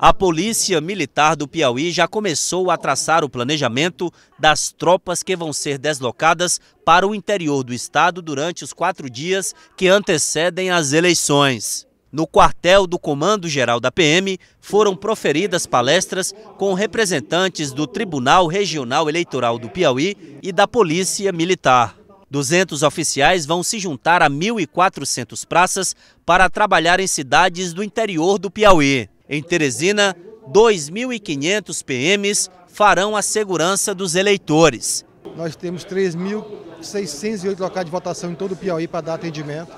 A Polícia Militar do Piauí já começou a traçar o planejamento das tropas que vão ser deslocadas para o interior do estado durante os quatro dias que antecedem as eleições. No quartel do Comando Geral da PM, foram proferidas palestras com representantes do Tribunal Regional Eleitoral do Piauí e da Polícia Militar. 200 oficiais vão se juntar a 1.400 praças para trabalhar em cidades do interior do Piauí. Em Teresina, 2.500 PMs farão a segurança dos eleitores. Nós temos 3.608 locais de votação em todo o Piauí para dar atendimento.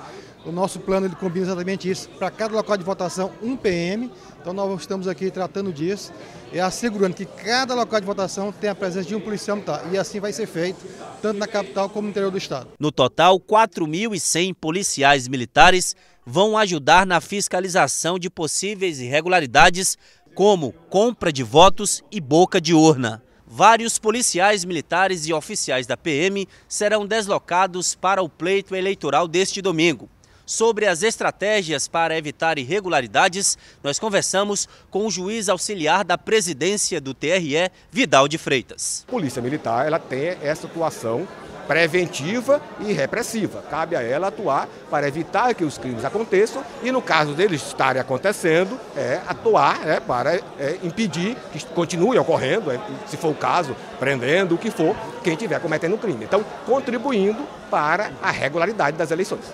O nosso plano ele combina exatamente isso. Para cada local de votação, um PM. Então nós estamos aqui tratando disso e assegurando que cada local de votação tenha a presença de um policial militar. E assim vai ser feito, tanto na capital como no interior do estado. No total, 4.100 policiais militares vão ajudar na fiscalização de possíveis irregularidades, como compra de votos e boca de urna. Vários policiais militares e oficiais da PM serão deslocados para o pleito eleitoral deste domingo. Sobre as estratégias para evitar irregularidades, nós conversamos com o juiz auxiliar da presidência do TRE, Vidal de Freitas. A Polícia Militar ela tem essa atuação preventiva e repressiva. Cabe a ela atuar para evitar que os crimes aconteçam e, no caso deles estarem acontecendo, é atuar né, para é, impedir que continue ocorrendo, é, se for o caso, prendendo o que for, quem estiver cometendo o crime. Então, contribuindo para a regularidade das eleições.